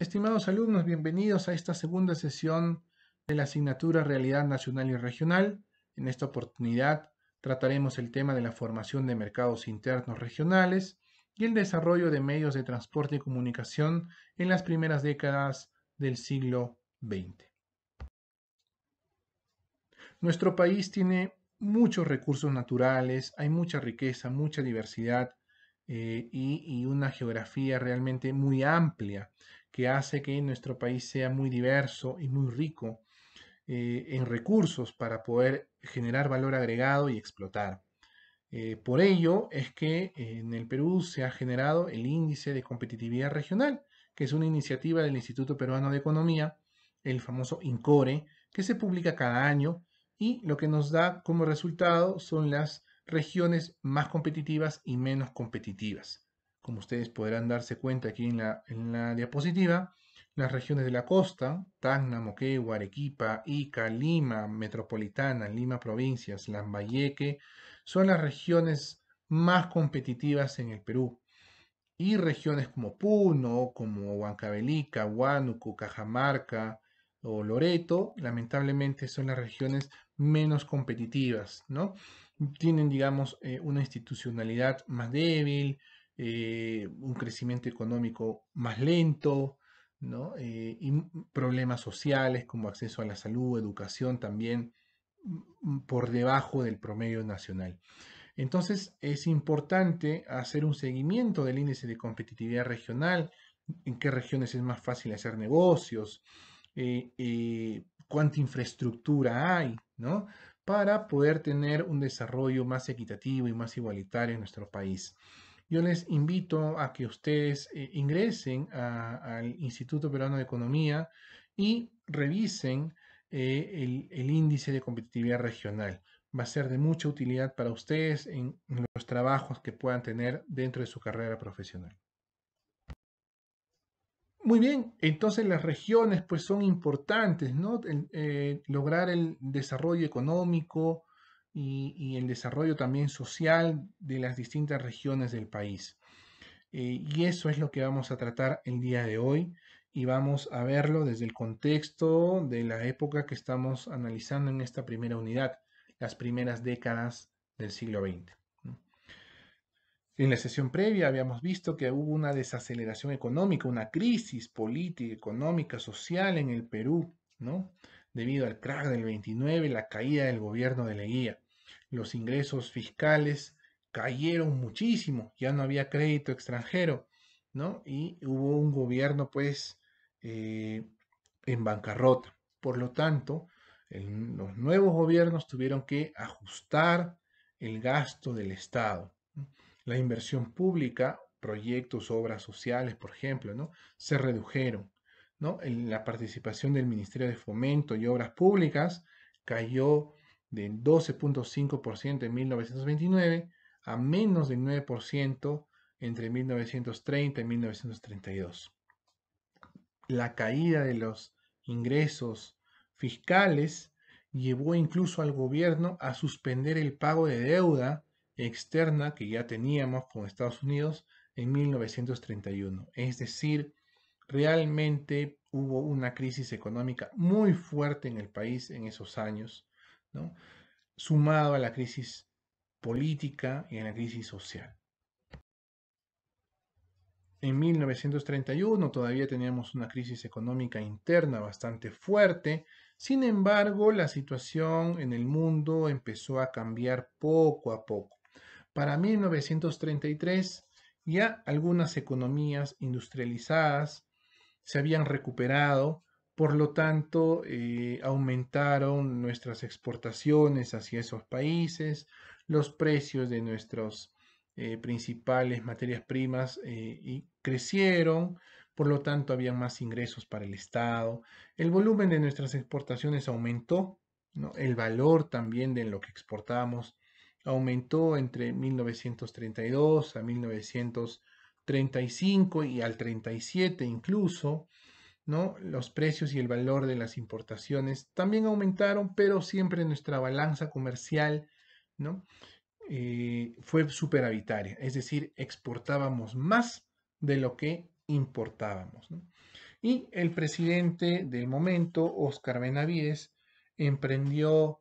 Estimados alumnos, bienvenidos a esta segunda sesión de la asignatura Realidad Nacional y Regional. En esta oportunidad trataremos el tema de la formación de mercados internos regionales y el desarrollo de medios de transporte y comunicación en las primeras décadas del siglo XX. Nuestro país tiene muchos recursos naturales, hay mucha riqueza, mucha diversidad eh, y una geografía realmente muy amplia que hace que nuestro país sea muy diverso y muy rico eh, en recursos para poder generar valor agregado y explotar. Eh, por ello es que eh, en el Perú se ha generado el índice de competitividad regional, que es una iniciativa del Instituto Peruano de Economía, el famoso INCORE, que se publica cada año y lo que nos da como resultado son las regiones más competitivas y menos competitivas como ustedes podrán darse cuenta aquí en la, diapositiva, las regiones de la costa, Tacna, Moquegua, Arequipa, Ica, Lima, Metropolitana, Lima Provincias, Lambayeque, son las regiones más competitivas en el Perú. Y regiones como Puno, como Huancavelica, Huánuco, Cajamarca o Loreto, lamentablemente son las regiones menos competitivas, ¿no? Tienen, digamos, eh, una institucionalidad más débil, eh, un crecimiento económico más lento, eh, y problemas sociales como acceso a la salud, educación también por debajo del promedio nacional. Entonces es importante hacer un seguimiento del índice de competitividad regional, en qué regiones es más fácil hacer negocios, eh, cuánta infraestructura hay, Para poder tener un desarrollo más equitativo y más igualitario en nuestro país. Yo les invito a que ustedes eh, ingresen al Instituto Peruano de Economía y revisen eh, el, índice de competitividad regional. Va a ser de mucha utilidad para ustedes en, los trabajos que puedan tener dentro de su carrera profesional. Muy bien, entonces las regiones pues son importantes, ¿no? Eh, lograr el desarrollo económico, y, el desarrollo también social de las distintas regiones del país. Eh, y eso es lo que vamos a tratar el día de hoy y vamos a verlo desde el contexto de la época que estamos analizando en esta primera unidad, las primeras décadas del siglo XX. En la sesión previa habíamos visto que hubo una desaceleración económica, una crisis política, económica, social en el Perú, ¿no? Debido al crack del 29, la caída del gobierno de Leguía los ingresos fiscales cayeron muchísimo, ya no había crédito extranjero, ¿no? Y hubo un gobierno pues eh, en bancarrota. Por lo tanto, los nuevos gobiernos tuvieron que ajustar el gasto del Estado. La inversión pública, proyectos, obras sociales, por ejemplo, ¿no? Se redujeron, ¿no? En la participación del Ministerio de Fomento y Obras Públicas cayó de 12.5% en 1929 a menos del 9% entre 1930 y 1932. La caída de los ingresos fiscales llevó incluso al gobierno a suspender el pago de deuda externa que ya teníamos con Estados Unidos en 1931. Es decir, realmente hubo una crisis económica muy fuerte en el país en esos años sumado a la crisis política y a la crisis social. En 1931 todavía teníamos una crisis económica interna bastante fuerte, sin embargo la situación en el mundo empezó a cambiar poco a poco. Para 1933 ya algunas economías industrializadas se habían recuperado por lo tanto, eh, aumentaron nuestras exportaciones hacia esos países, los precios de nuestras eh, principales materias primas eh, y crecieron, por lo tanto, había más ingresos para el Estado. El volumen de nuestras exportaciones aumentó, el valor también de lo que exportamos aumentó entre 1932 a 1935 y al 37 incluso. Los precios y el valor de las importaciones también aumentaron, pero siempre nuestra balanza comercial, ¿no? Eh, fue superavitaria, es decir, exportábamos más de lo que importábamos. Y el presidente del momento, Oscar Benavides, emprendió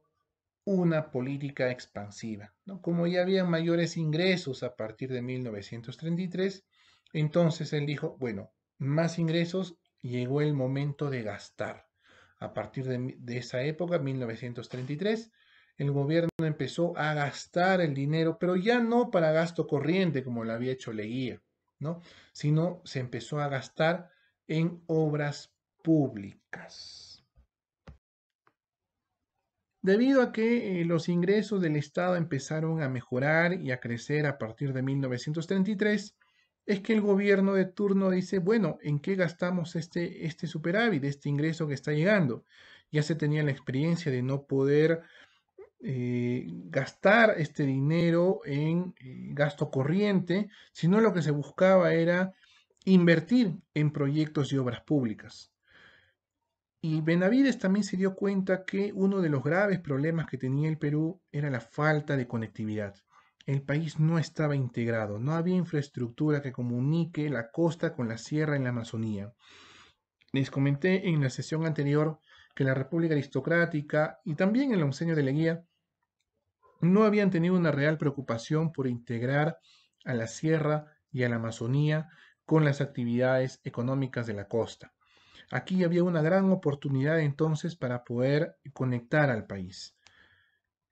una política expansiva. Como ya había mayores ingresos a partir de 1933, entonces él dijo, bueno, más ingresos llegó el momento de gastar. A partir de, esa época, 1933, el gobierno empezó a gastar el dinero, pero ya no para gasto corriente como lo había hecho Leguía, ¿no? sino se empezó a gastar en obras públicas. Debido a que eh, los ingresos del Estado empezaron a mejorar y a crecer a partir de 1933, es que el gobierno de turno dice, bueno, ¿en qué gastamos este, este superávit, este ingreso que está llegando? Ya se tenía la experiencia de no poder eh, gastar este dinero en eh, gasto corriente, sino lo que se buscaba era invertir en proyectos y obras públicas. Y Benavides también se dio cuenta que uno de los graves problemas que tenía el Perú era la falta de conectividad el país no estaba integrado, no había infraestructura que comunique la costa con la sierra en la Amazonía. Les comenté en la sesión anterior que la República Aristocrática y también el onceño de Leguía no habían tenido una real preocupación por integrar a la sierra y a la Amazonía con las actividades económicas de la costa. Aquí había una gran oportunidad entonces para poder conectar al país.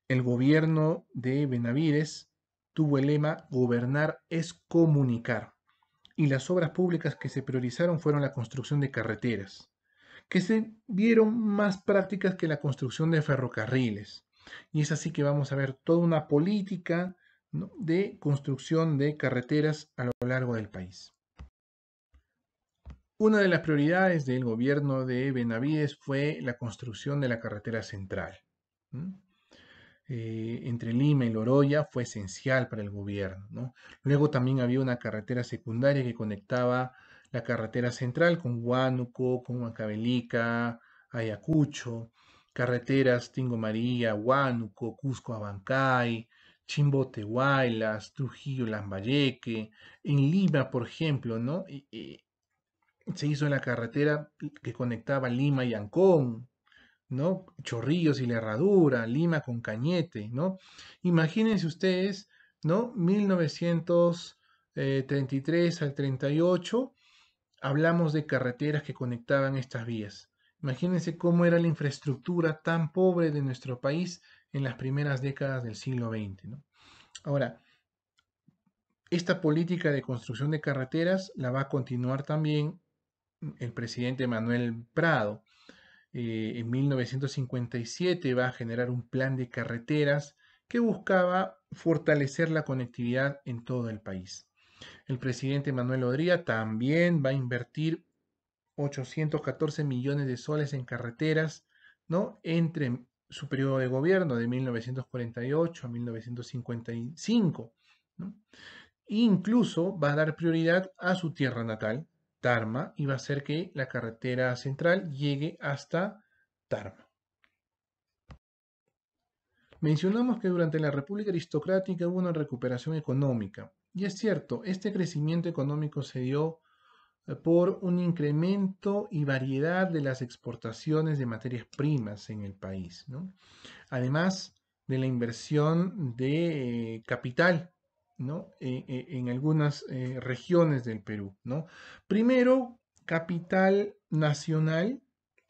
El gobierno de Benavides tuvo el lema Gobernar es comunicar. Y las obras públicas que se priorizaron fueron la construcción de carreteras, que se vieron más prácticas que la construcción de ferrocarriles. Y es así que vamos a ver toda una política de construcción de carreteras a lo largo del país. Una de las prioridades del gobierno de Benavides fue la construcción de la carretera central. Eh, entre Lima y Loroya fue esencial para el gobierno. Luego también había una carretera secundaria que conectaba la carretera central con Huánuco, con Huancabelica Ayacucho, carreteras Tingo María, Huánuco, Cusco, Abancay, Chimbote, Huaylas, Trujillo, Lambayeque. En Lima, por ejemplo, ¿no? se hizo la carretera que conectaba Lima y Ancón, ¿no? Chorrillos y la herradura, Lima con cañete, ¿no? Imagínense ustedes, ¿no? 1933 eh, al 38, hablamos de carreteras que conectaban estas vías. Imagínense cómo era la infraestructura tan pobre de nuestro país en las primeras décadas del siglo XX, ¿no? Ahora, esta política de construcción de carreteras la va a continuar también el presidente Manuel Prado, eh, en 1957 va a generar un plan de carreteras que buscaba fortalecer la conectividad en todo el país. El presidente Manuel Odría también va a invertir 814 millones de soles en carreteras, ¿no? Entre su periodo de gobierno de 1948 a 1955. Incluso va a dar prioridad a su tierra natal, Tarma y va a hacer que la carretera central llegue hasta Tarma. Mencionamos que durante la República Aristocrática hubo una recuperación económica. Y es cierto, este crecimiento económico se dio eh, por un incremento y variedad de las exportaciones de materias primas en el país, además de la inversión de eh, capital ¿no? E, e, en, algunas eh, regiones del Perú, ¿no? Primero, capital nacional,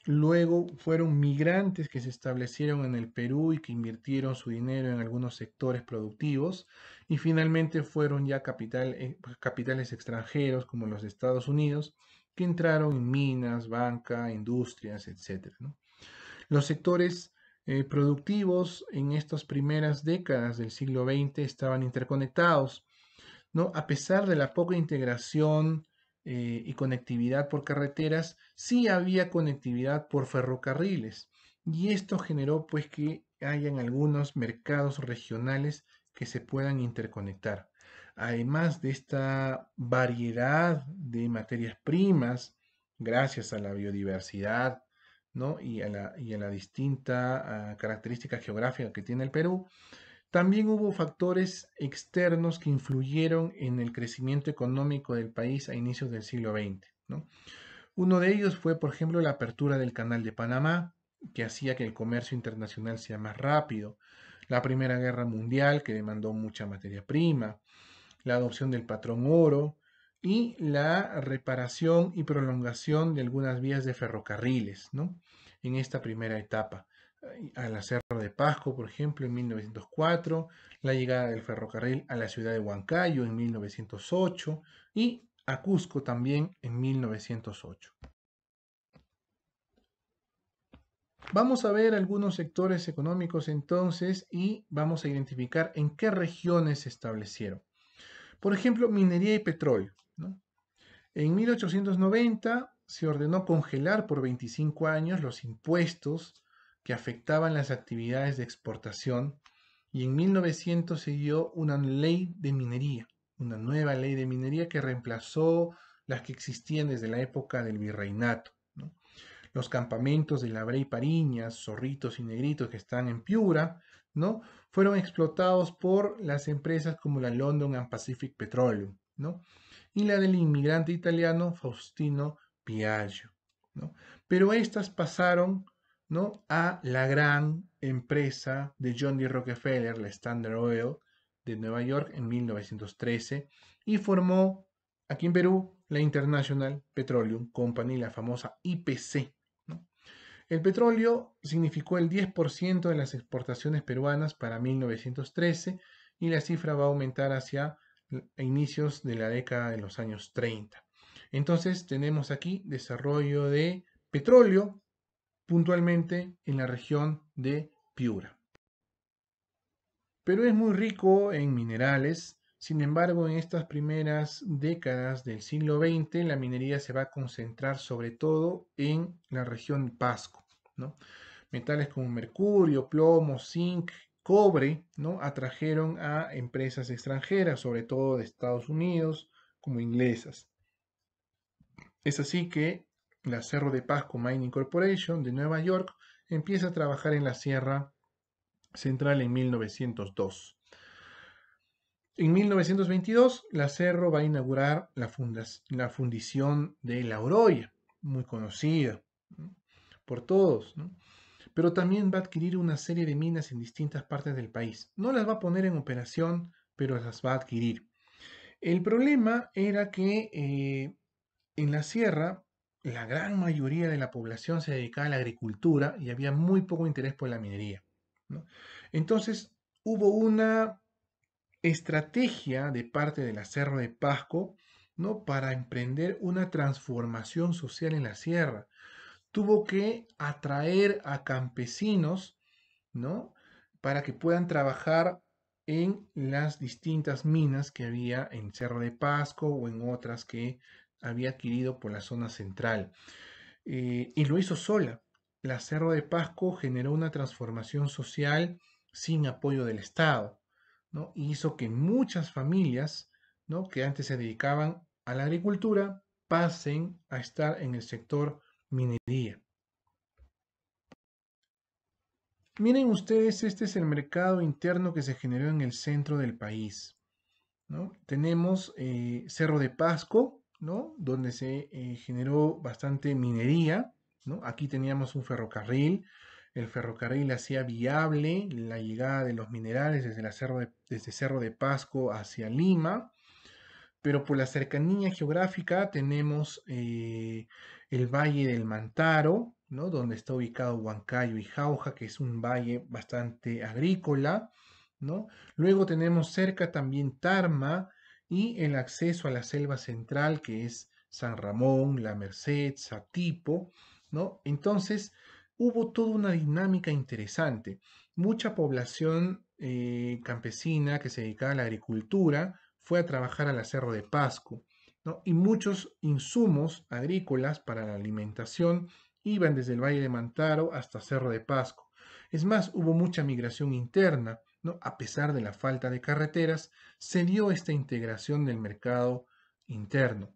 luego fueron migrantes que se establecieron en el Perú y que invirtieron su dinero en algunos sectores productivos, y finalmente fueron ya eh, pues, capitales extranjeros como los Estados Unidos, que entraron en minas, banca, industrias, etc. Los sectores eh, productivos en estas primeras décadas del siglo XX estaban interconectados. ¿no? A pesar de la poca integración eh, y conectividad por carreteras, sí había conectividad por ferrocarriles. Y esto generó pues que hayan algunos mercados regionales que se puedan interconectar. Además de esta variedad de materias primas, gracias a la biodiversidad y, a la, distinta ah, característica geográfica que tiene el Perú, también hubo factores externos que influyeron en el crecimiento económico del país a inicios del siglo XX. Uno de ellos fue, por ejemplo, la apertura del Canal de Panamá, que hacía que el comercio internacional sea más rápido, la Primera Guerra Mundial, que demandó mucha materia prima, la adopción del patrón oro y la reparación y prolongación de algunas vías de ferrocarriles. ¿no? en esta primera etapa. Eh, a la Sierra de Pasco, por ejemplo, en 1904, la llegada del ferrocarril a la ciudad de Huancayo en 1908 y a Cusco también en 1908. Vamos a ver algunos sectores económicos entonces y vamos a identificar en qué regiones se establecieron. Por ejemplo, minería y petróleo. En 1890 se ordenó congelar por 25 años los impuestos que afectaban las actividades de exportación y en 1900 se dio una ley de minería, una nueva ley de minería que reemplazó las que existían desde la época del virreinato. Los campamentos de y Pariñas, Zorritos y Negritos que están en Piura, ¿no? fueron explotados por las empresas como la London and Pacific Petroleum. ¿no? y la del inmigrante italiano Faustino Piaggio. ¿no? Pero estas pasaron ¿no? a la gran empresa de John D. Rockefeller, la Standard Oil de Nueva York en 1913, y formó aquí en Perú la International Petroleum Company, la famosa IPC. El petróleo significó el 10% de las exportaciones peruanas para 1913 y la cifra va a aumentar hacia a inicios de la década de los años 30. Entonces tenemos aquí desarrollo de petróleo puntualmente en la región de Piura. Pero es muy rico en minerales, sin embargo en estas primeras décadas del siglo XX la minería se va a concentrar sobre todo en la región Pasco. Metales como mercurio, plomo, zinc cobre, ¿no? Atrajeron a empresas extranjeras, sobre todo de Estados Unidos, como inglesas. Es así que la Cerro de Pasco Mining Corporation de Nueva York empieza a trabajar en la Sierra Central en 1902. En 1922, la Cerro va a inaugurar la, la fundición de La Oroya, muy conocida por todos. ¿no? pero también va a adquirir una serie de minas en distintas partes del país. No las va a poner en operación, pero las va a adquirir. El problema era que eh, en la sierra la gran mayoría de la población se dedicaba a la agricultura y había muy poco interés por la minería. Entonces hubo una estrategia de parte de la Sierra de Pasco ¿no? para emprender una transformación social en la sierra tuvo que atraer a campesinos, ¿no? Para que puedan trabajar en las distintas minas que había en Cerro de Pasco o en otras que había adquirido por la zona central. Eh, y lo hizo sola. La Cerro de Pasco generó una transformación social sin apoyo del Estado. ¿no? hizo que muchas familias ¿no? que antes se dedicaban a la agricultura pasen a estar en el sector minería. Miren ustedes, este es el mercado interno que se generó en el centro del país. Tenemos eh, Cerro de Pasco, ¿no? donde se eh, generó bastante minería. ¿no? Aquí teníamos un ferrocarril. El ferrocarril hacía viable la llegada de los minerales desde, la Cerro de, desde Cerro de Pasco hacia Lima. Pero por la cercanía geográfica tenemos eh, el Valle del Mantaro, ¿no? donde está ubicado Huancayo y Jauja, que es un valle bastante agrícola. ¿no? Luego tenemos cerca también Tarma y el acceso a la selva central, que es San Ramón, La Merced, Satipo. ¿no? Entonces, hubo toda una dinámica interesante. Mucha población eh, campesina que se dedicaba a la agricultura fue a trabajar al cerro de Pasco. Y muchos insumos agrícolas para la alimentación iban desde el Valle de Mantaro hasta Cerro de Pasco. Es más, hubo mucha migración interna, ¿no? A pesar de la falta de carreteras, se dio esta integración del mercado interno.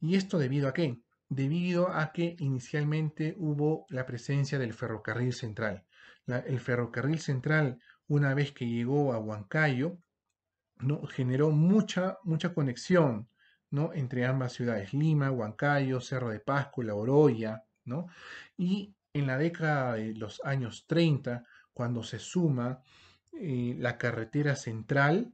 ¿Y esto debido a qué? Debido a que inicialmente hubo la presencia del ferrocarril central. el ferrocarril central, una vez que llegó a Huancayo, ¿no? generó mucha, mucha conexión entre ambas ciudades, Lima, Huancayo, Cerro de Pascua, La Oroya, ¿no? y en la década de los años 30, cuando se suma eh, la carretera central,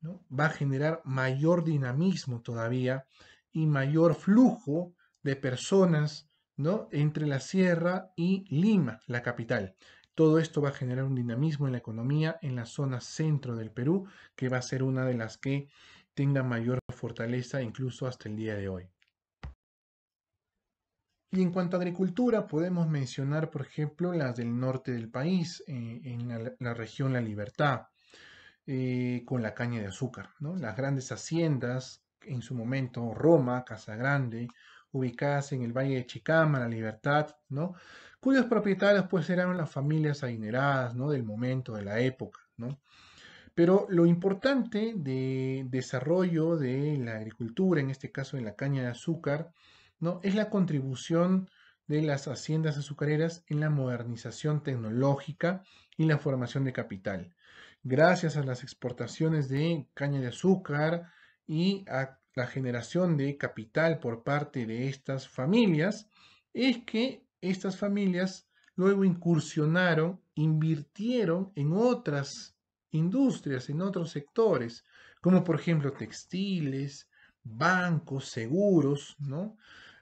¿no? va a generar mayor dinamismo todavía y mayor flujo de personas ¿no? entre la sierra y Lima, la capital. Todo esto va a generar un dinamismo en la economía en la zona centro del Perú, que va a ser una de las que tenga mayor fortaleza incluso hasta el día de hoy. Y en cuanto a agricultura, podemos mencionar, por ejemplo, las del norte del país, eh, en la, región La Libertad, eh, con la caña de azúcar. Las grandes haciendas, en su momento Roma, Casa Grande, ubicadas en el Valle de Chicama, La Libertad, ¿no? cuyos propietarios pues eran las familias adineradas ¿no? del momento, de la época. ¿no? Pero lo importante de desarrollo de la agricultura, en este caso de la caña de azúcar, ¿no? es la contribución de las haciendas azucareras en la modernización tecnológica y la formación de capital. Gracias a las exportaciones de caña de azúcar y a la generación de capital por parte de estas familias, es que estas familias luego incursionaron, invirtieron en otras industrias en otros sectores, como por ejemplo textiles, bancos, seguros, ¿no?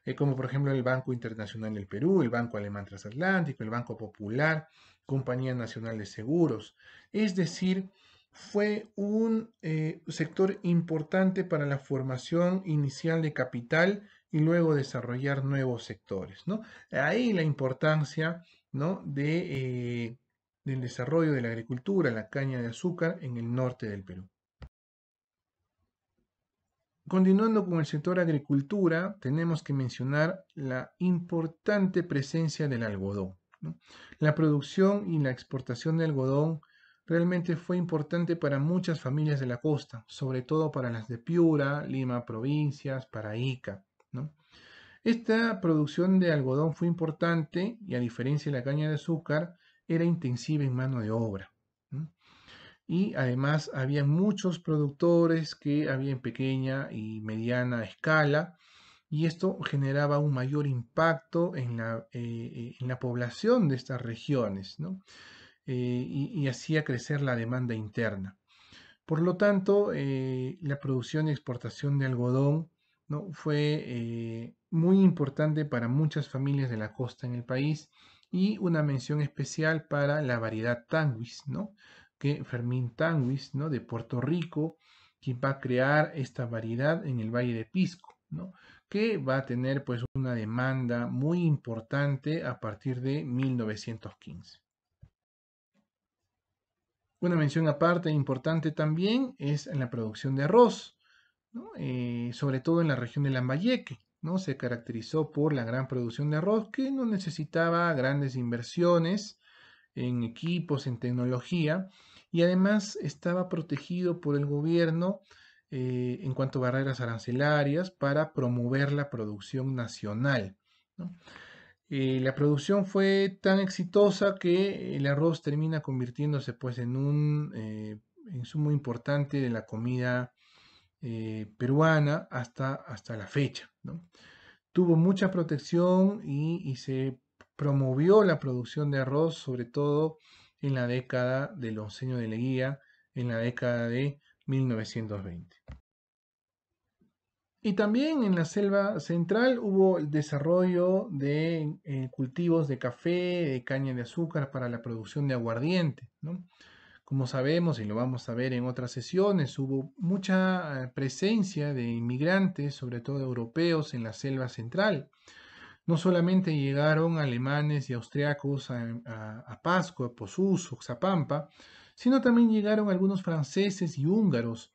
Eh, como por ejemplo el Banco Internacional del Perú, el Banco Alemán Transatlántico, el Banco Popular, Compañía Nacional de Seguros. Es decir, fue un eh, sector importante para la formación inicial de capital y luego desarrollar nuevos sectores. ¿no? Ahí la importancia ¿no? de eh, del desarrollo de la agricultura, la caña de azúcar en el norte del Perú. Continuando con el sector agricultura, tenemos que mencionar la importante presencia del algodón. La producción y la exportación de algodón realmente fue importante para muchas familias de la costa, sobre todo para las de Piura, Lima, provincias, para Ica. Esta producción de algodón fue importante y a diferencia de la caña de azúcar, era intensiva en mano de obra. Y además había muchos productores que habían pequeña y mediana escala, y esto generaba un mayor impacto en la, eh, eh, población de estas regiones, eh, y, hacía crecer la demanda interna. Por lo tanto, la producción y exportación de algodón fue muy importante para muchas familias de la costa en el país y una mención especial para la variedad Tanguis, ¿no? Que Fermín Tanguis, ¿no? De Puerto Rico, quien va a crear esta variedad en el Valle de Pisco, ¿no? Que va a tener pues una demanda muy importante a partir de 1915. Una mención aparte importante también es en la producción de arroz, eh, sobre todo en la región de Lambayeque, ¿no? Se caracterizó por la gran producción de arroz que no necesitaba grandes inversiones en equipos, en tecnología, y además estaba protegido por el gobierno eh, en cuanto a barreras arancelarias para promover la producción nacional. Eh, la producción fue tan exitosa que el arroz termina convirtiéndose pues en un insumo eh, importante de la comida eh, peruana hasta, hasta la fecha. Tuvo mucha protección y, se promovió la producción de arroz, sobre todo en la década del onceño de Leguía, en la década de 1920. Y también en la selva central hubo el desarrollo de eh, cultivos de café, de caña de azúcar para la producción de aguardiente. Como sabemos y lo vamos a ver en otras sesiones, hubo mucha eh, presencia de inmigrantes, sobre todo europeos, en la selva central. No solamente llegaron alemanes y austriacos a, a, a Pascua, Posus, Oxapampa, sino también llegaron algunos franceses y húngaros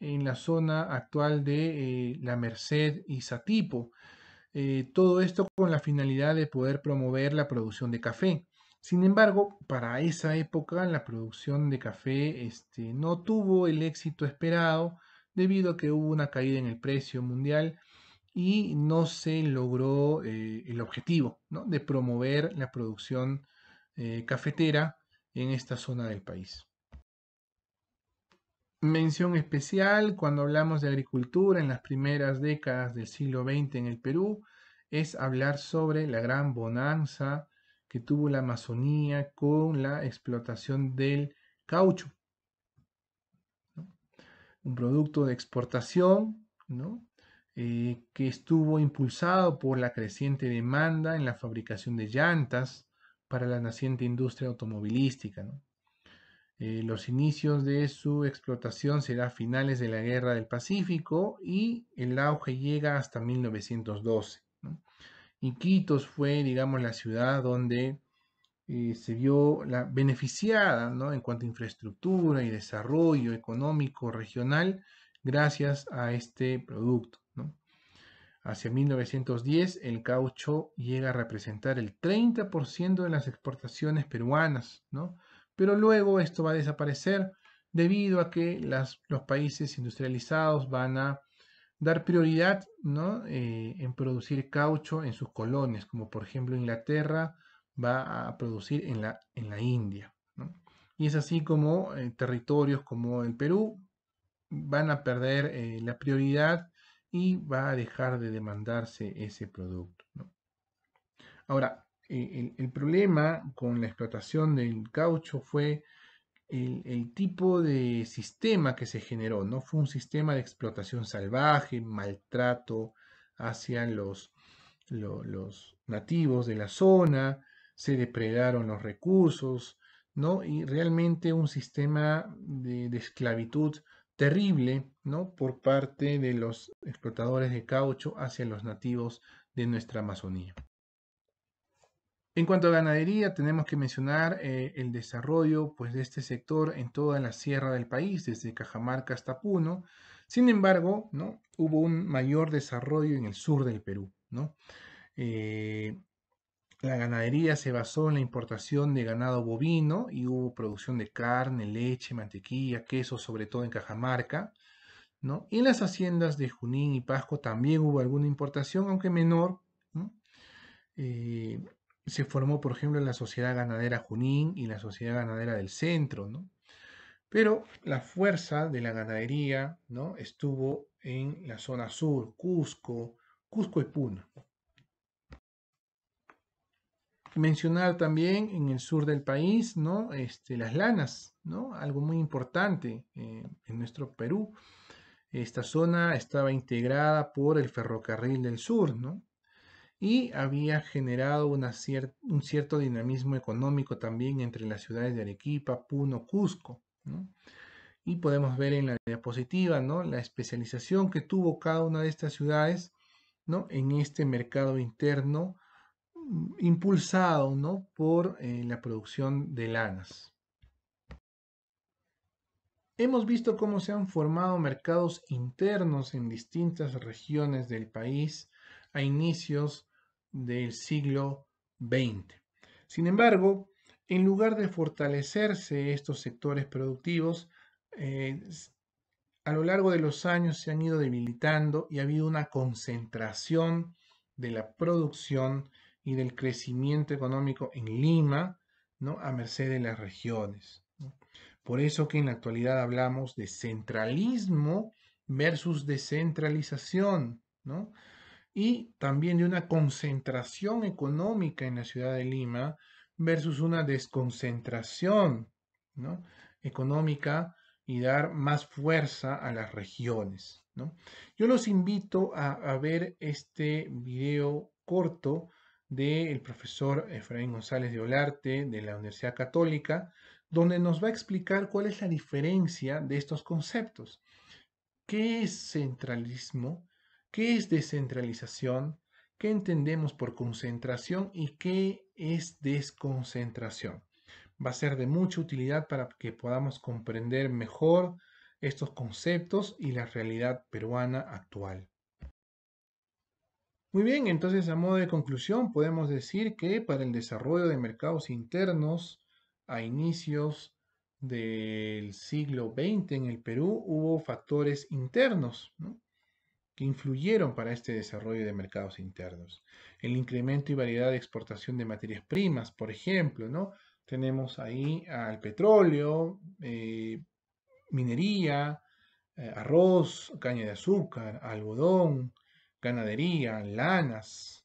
en la zona actual de eh, La Merced y Satipo. Eh, todo esto con la finalidad de poder promover la producción de café. Sin embargo, para esa época la producción de café este, no tuvo el éxito esperado debido a que hubo una caída en el precio mundial y no se logró eh, el objetivo de promover la producción eh, cafetera en esta zona del país. Mención especial cuando hablamos de agricultura en las primeras décadas del siglo XX en el Perú es hablar sobre la gran bonanza que tuvo la Amazonía con la explotación del caucho. Un producto de exportación eh, que estuvo impulsado por la creciente demanda en la fabricación de llantas para la naciente industria automovilística. Eh, los inicios de su explotación serán finales de la Guerra del Pacífico y el auge llega hasta 1912. ¿no? Y Quitos fue, digamos, la ciudad donde eh, se vio la, beneficiada ¿no? en cuanto a infraestructura y desarrollo económico regional gracias a este producto. Hacia 1910, el caucho llega a representar el 30% de las exportaciones peruanas, ¿no? pero luego esto va a desaparecer debido a que las, los países industrializados van a dar prioridad ¿no? Eh, en producir caucho en sus colonias, como por ejemplo Inglaterra va a producir en la, en la India. Y es así como eh, territorios como el Perú van a perder eh, la prioridad y va a dejar de demandarse ese producto. Ahora, el, problema con la explotación del caucho fue el, tipo de sistema que se generó, ¿no? Fue un sistema de explotación salvaje, maltrato hacia los, los nativos de la zona, se depredaron los recursos, ¿no? Y realmente un sistema de, de esclavitud terrible, ¿no? Por parte de los explotadores de caucho hacia los nativos de nuestra Amazonía. En cuanto a ganadería, tenemos que mencionar eh, el desarrollo pues, de este sector en toda la sierra del país, desde Cajamarca hasta Puno. Sin embargo, ¿no? hubo un mayor desarrollo en el sur del Perú. ¿no? Eh, la ganadería se basó en la importación de ganado bovino y hubo producción de carne, leche, mantequilla, queso, sobre todo en Cajamarca. ¿no? Y en las haciendas de Junín y Pasco también hubo alguna importación, aunque menor. Eh, se formó, por ejemplo, la Sociedad Ganadera Junín y la Sociedad Ganadera del Centro, ¿no? Pero la fuerza de la ganadería, ¿no? Estuvo en la zona sur, Cusco, Cusco y Puno. Mencionar también en el sur del país, ¿no? Este, las lanas, ¿no? Algo muy importante eh, en nuestro Perú. Esta zona estaba integrada por el ferrocarril del sur, ¿no? y había generado un cierto dinamismo económico también entre las ciudades de Arequipa, Puno, Cusco. Y podemos ver en la diapositiva ¿no? la especialización que tuvo cada una de estas ciudades ¿no? en este mercado interno mm, impulsado ¿no? por eh, la producción de lanas. Hemos visto cómo se han formado mercados internos en distintas regiones del país a inicios del siglo XX. Sin embargo, en lugar de fortalecerse estos sectores productivos, eh, a lo largo de los años se han ido debilitando y ha habido una concentración de la producción y del crecimiento económico en Lima, ¿no? a merced de las regiones. Por eso que en la actualidad hablamos de centralismo versus descentralización, ¿no? y también de una concentración económica en la ciudad de Lima versus una desconcentración económica y dar más fuerza a las regiones. Yo los invito a, ver este video corto del profesor Efraín González de Olarte de la Universidad Católica, donde nos va a explicar cuál es la diferencia de estos conceptos. ¿Qué es centralismo? ¿Qué es descentralización? ¿Qué entendemos por concentración y qué es desconcentración? Va a ser de mucha utilidad para que podamos comprender mejor estos conceptos y la realidad peruana actual. Muy bien, entonces a modo de conclusión podemos decir que para el desarrollo de mercados internos a inicios del siglo XX en el Perú hubo factores internos, ¿no? que influyeron para este desarrollo de mercados internos. El incremento y variedad de exportación de materias primas, por ejemplo, ¿no? Tenemos ahí al petróleo, eh, minería, eh, arroz, caña de azúcar, algodón, ganadería, lanas.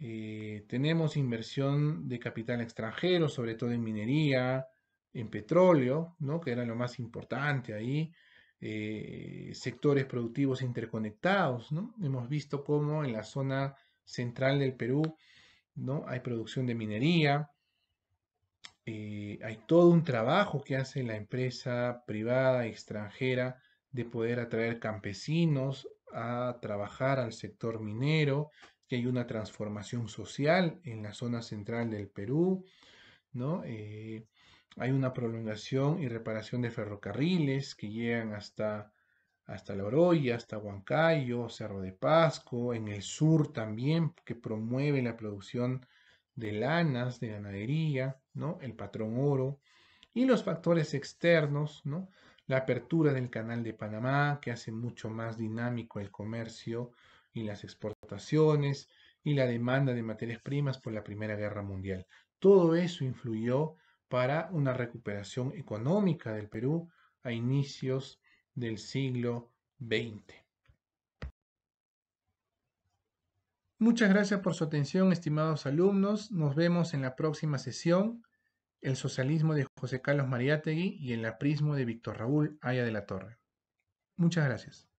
Eh, tenemos inversión de capital extranjero, sobre todo en minería, en petróleo, ¿no? que era lo más importante ahí. Eh, sectores productivos interconectados. ¿no? Hemos visto cómo en la zona central del Perú ¿no? hay producción de minería, eh, hay todo un trabajo que hace la empresa privada extranjera de poder atraer campesinos a trabajar al sector minero, que hay una transformación social en la zona central del Perú, ¿no? Eh, hay una prolongación y reparación de ferrocarriles que llegan hasta, hasta La Oroya, hasta Huancayo, Cerro de Pasco, en el sur también, que promueve la producción de lanas, de ganadería, ¿no? el patrón oro, y los factores externos, ¿no? la apertura del canal de Panamá, que hace mucho más dinámico el comercio y las exportaciones, y la demanda de materias primas por la Primera Guerra Mundial. Todo eso influyó para una recuperación económica del Perú a inicios del siglo XX. Muchas gracias por su atención, estimados alumnos. Nos vemos en la próxima sesión, El socialismo de José Carlos Mariátegui y el aprismo de Víctor Raúl Aya de la Torre. Muchas gracias.